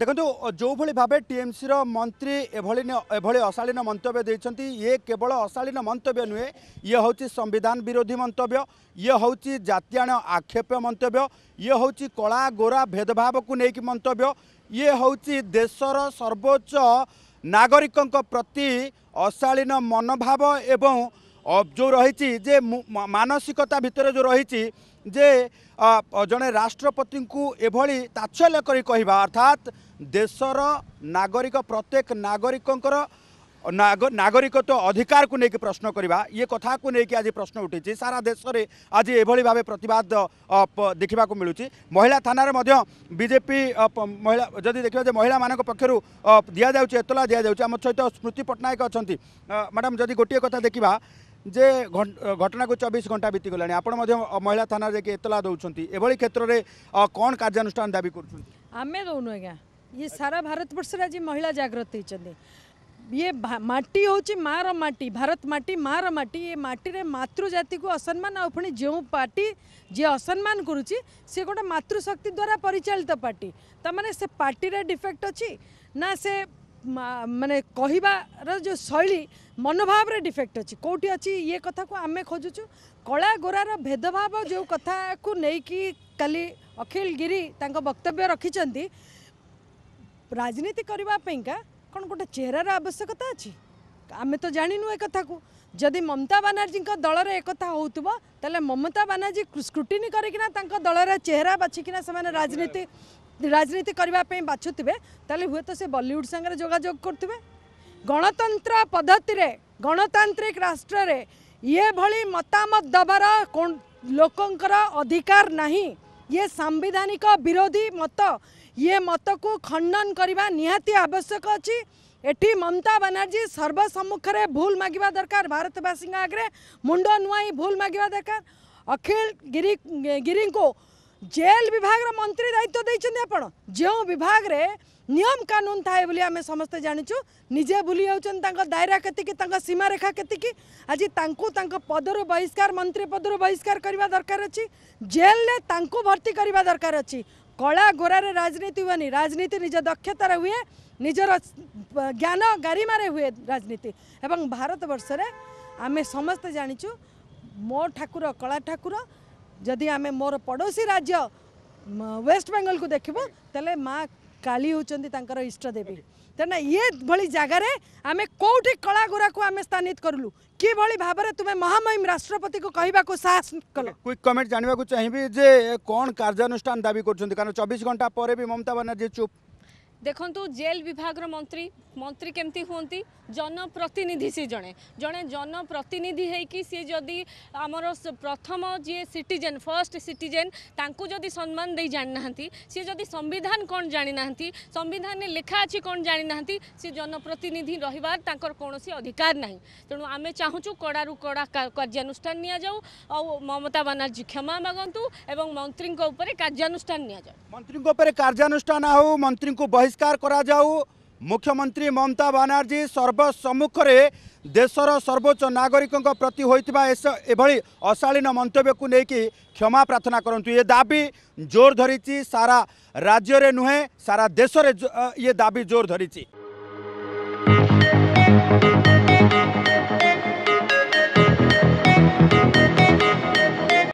ଦେଖନ୍ତୁ ଯେଉଁଭଳି ଭାବେ ଟିଏମ୍ସିର ମନ୍ତ୍ରୀ ଏଭଳି ଏଭଳି ଅଶାଳୀନ ମନ୍ତବ୍ୟ ଦେଇଛନ୍ତି ଇଏ କେବଳ ଅଶାଳୀନ ମନ୍ତବ୍ୟ ନୁହେଁ ଇଏ ହେଉଛି ସମ୍ବିଧାନ ବିରୋଧୀ ମନ୍ତବ୍ୟ ଇଏ ହେଉଛି ଜାତିଆଣ ଆକ୍ଷେପ ମନ୍ତବ୍ୟ ଇଏ ହେଉଛି କଳା ଗୋରା ଭେଦଭାବକୁ ନେଇକି ମନ୍ତବ୍ୟ ଇଏ ହେଉଛି ଦେଶର ସର୍ବୋଚ୍ଚ ନାଗରିକଙ୍କ ପ୍ରତି ଅଶାଳୀନ ମନୋଭାବ ଏବଂ ଯେଉଁ ରହିଛି ଯେ ମାନସିକତା ଭିତରେ ଯେଉଁ ରହିଛି ଯେ ଜଣେ ରାଷ୍ଟ୍ରପତିଙ୍କୁ ଏଭଳି ତାଚ୍ଛଲ୍ୟ କରି କହିବା ଅର୍ଥାତ୍ ଦେଶର ନାଗରିକ ପ୍ରତ୍ୟେକ ନାଗରିକଙ୍କର ନାଗରିକତ୍ୱ ଅଧିକାରକୁ ନେଇକି ପ୍ରଶ୍ନ କରିବା ଇଏ କଥାକୁ ନେଇକି ଆଜି ପ୍ରଶ୍ନ ଉଠିଛି ସାରା ଦେଶରେ ଆଜି ଏଭଳି ଭାବେ ପ୍ରତିବାଦ ଦେଖିବାକୁ ମିଳୁଛି ମହିଳା ଥାନାରେ ମଧ୍ୟ ବିଜେପି ମହିଳା ଯଦି ଦେଖିବା ଯେ ମହିଳାମାନଙ୍କ ପକ୍ଷରୁ ଦିଆଯାଉଛି ଏତଲା ଦିଆଯାଉଛି ଆମ ସହିତ ସ୍ମୃତି ପଟ୍ଟନାୟକ ଅଛନ୍ତି ମ୍ୟାଡ଼ାମ୍ ଯଦି ଗୋଟିଏ କଥା ଦେଖିବା যে ঘটনাকে চবিশ ঘণ্টা বিতিগলা আপনার মহিলা থানার যাই এতলা দৌঁচ এভাবে ক্ষেত্রে কম কার্যানুষ্ঠান দাবি করছেন আমি দৌনু আজ্ঞা ইয়ে সারা ভারতবর্ষের আজ মহিলা জাগ্রত হয়েছেন ये माटी हूँ मार माटी भारत माटी मार माटी ये माटी मातृजाति को असम्मान आ पुणी जो पार्टी जी असम्मान करुच्ची सी गोटे मातृशक्ति द्वारा परिचालित पार्टी तमाने से पार्टी डिफेक्ट अच्छी ना से माने कहिबा जो शैली मनोभाव डिफेक्ट अछि कोठी अछि ये कथा को आमे खोजुछु कला गोरा रा भेदभाव जो कथा को नै कि कली अखिल गिरी तांका वक्तव्य रखिछन्ती राजनीति करबा पेंका कोन गोटा चेहरा रे आवश्यकता अछि आम तो जानू एक जदि ममता बानाजी दल रहा होने ममता बानाजी स्क्रुटिनी करना दल रेहरा बाछिकिना से राजनीति राजनीति करने बाछुवे तेल हे तो सी बलीउड सागर जोजोग करेंगे गणतंत्र पद्धति रे गणतांत्रिक राष्ट्र रे ये भली मतामत दबार लोकंर अधिकार ना ये सांधानिक विरोधी मत ये मत को खंडन करने निहाती आवश्यक अच्छी ଏଠି ମମତା ବାନାର୍ଜୀ ସର୍ବସମ୍ମୁଖରେ ଭୁଲ ମାଗିବା ଦରକାର ଭାରତବାସୀଙ୍କ ଆଗରେ ମୁଣ୍ଡ ନୁଆଇଁ ଭୁଲ ମାଗିବା ଦରକାର ଅଖିଳ ଗିରି ଗିରିଙ୍କୁ ଜେଲ ବିଭାଗର ମନ୍ତ୍ରୀ ଦାୟିତ୍ୱ ଦେଇଛନ୍ତି ଆପଣ ଯେଉଁ ବିଭାଗରେ ନିୟମ କାନୁନ ଥାଏ ବୋଲି ଆମେ ସମସ୍ତେ ଜାଣିଛୁ ନିଜେ ଭୁଲି ଯାଉଛନ୍ତି ତାଙ୍କ ଦାୟରା କେତିକି ତାଙ୍କ ସୀମାରେଖା କେତିକି ଆଜି ତାଙ୍କୁ ତାଙ୍କ ପଦରୁ ବହିଷ୍କାର ମନ୍ତ୍ରୀ ପଦରୁ ବହିଷ୍କାର କରିବା ଦରକାର ଅଛି ଜେଲରେ ତାଙ୍କୁ ଭର୍ତ୍ତି କରିବା ଦରକାର ଅଛି କଳା ଗୋରାରେ ରାଜନୀତି ହୁଏନି ରାଜନୀତି ନିଜ ଦକ୍ଷତାରେ ହୁଏ ନିଜର ଜ୍ଞାନ ଗାରିମାରେ ହୁଏ ରାଜନୀତି ଏବଂ ଭାରତବର୍ଷରେ ଆମେ ସମସ୍ତେ ଜାଣିଛୁ ମୋ ଠାକୁର କଳା ଠାକୁର ଯଦି ଆମେ ମୋର ପଡ଼ୋଶୀ ରାଜ୍ୟ ୱେଷ୍ଟ ବେଙ୍ଗଲକୁ ଦେଖିବୁ ତାହେଲେ ମା' কালী হচ্ছেন তাঁর ইষ্টদেবী তেমন ইয়ে ভি জায়গার আমি কোটি কলাগুড়া আমি স্থানিত করলু কিভাবে ভাবে তুমি মহামহিম রাষ্ট্রপতি কহবাকে সাহস কল কুইক কমেন্ট জাঁয়া চাহিবি যে কোণ কার্যানুষ্ঠান দাবি করছেন কারণ চবিশ ঘণ্টা পরে বি মমতা বানার্জী চুপ ଦେଖନ୍ତୁ ଜେଲ୍ ବିଭାଗର ମନ୍ତ୍ରୀ ମନ୍ତ୍ରୀ କେମିତି ହୁଅନ୍ତି ଜନପ୍ରତିନିଧି ସିଏ ଜଣେ ଜଣେ ଜନପ୍ରତିନିଧି ହେଇକି ସିଏ ଯଦି ଆମର ପ୍ରଥମ ଯିଏ ସିଟିଜେନ୍ ଫର୍ଷ୍ଟ ସିଟିଜେନ୍ ତାଙ୍କୁ ଯଦି ସମ୍ମାନ ଦେଇ ଜାଣିନାହାନ୍ତି ସିଏ ଯଦି ସମ୍ବିଧାନ କ'ଣ ଜାଣିନାହାନ୍ତି ସମ୍ବିଧାନରେ ଲେଖା ଅଛି କ'ଣ ଜାଣିନାହାନ୍ତି ସିଏ ଜନପ୍ରତିନିଧି ରହିବାର ତାଙ୍କର କୌଣସି ଅଧିକାର ନାହିଁ ତେଣୁ ଆମେ ଚାହୁଁଛୁ କଡ଼ାରୁ କଡ଼ା କାର୍ଯ୍ୟାନୁଷ୍ଠାନ ନିଆଯାଉ ଆଉ ମମତା ବାନାର୍ଜୀ କ୍ଷମା ମାଗନ୍ତୁ ଏବଂ ମନ୍ତ୍ରୀଙ୍କ ଉପରେ କାର୍ଯ୍ୟାନୁଷ୍ଠାନ ନିଆଯାଉ ମନ୍ତ୍ରୀଙ୍କ ଉପରେ କାର୍ଯ୍ୟାନୁଷ୍ଠାନ ଆଉ ମନ୍ତ୍ରୀଙ୍କୁ ବହି ପରିଷ୍କାର କରାଯାଉ ମୁଖ୍ୟମନ୍ତ୍ରୀ ମମତା ବାନାର୍ଜୀ ସର୍ବସମ୍ମୁଖରେ ଦେଶର ସର୍ବୋଚ୍ଚ ନାଗରିକଙ୍କ ପ୍ରତି ହୋଇଥିବା ଏଭଳି ଅଶାଳୀନ ମନ୍ତବ୍ୟକୁ ନେଇକି କ୍ଷମା ପ୍ରାର୍ଥନା କରନ୍ତୁ ଏ ଦାବି ଜୋର ଧରିଛି ସାରା ରାଜ୍ୟରେ ନୁହେଁ ସାରା ଦେଶରେ ଇଏ ଦାବି ଜୋର ଧରିଛି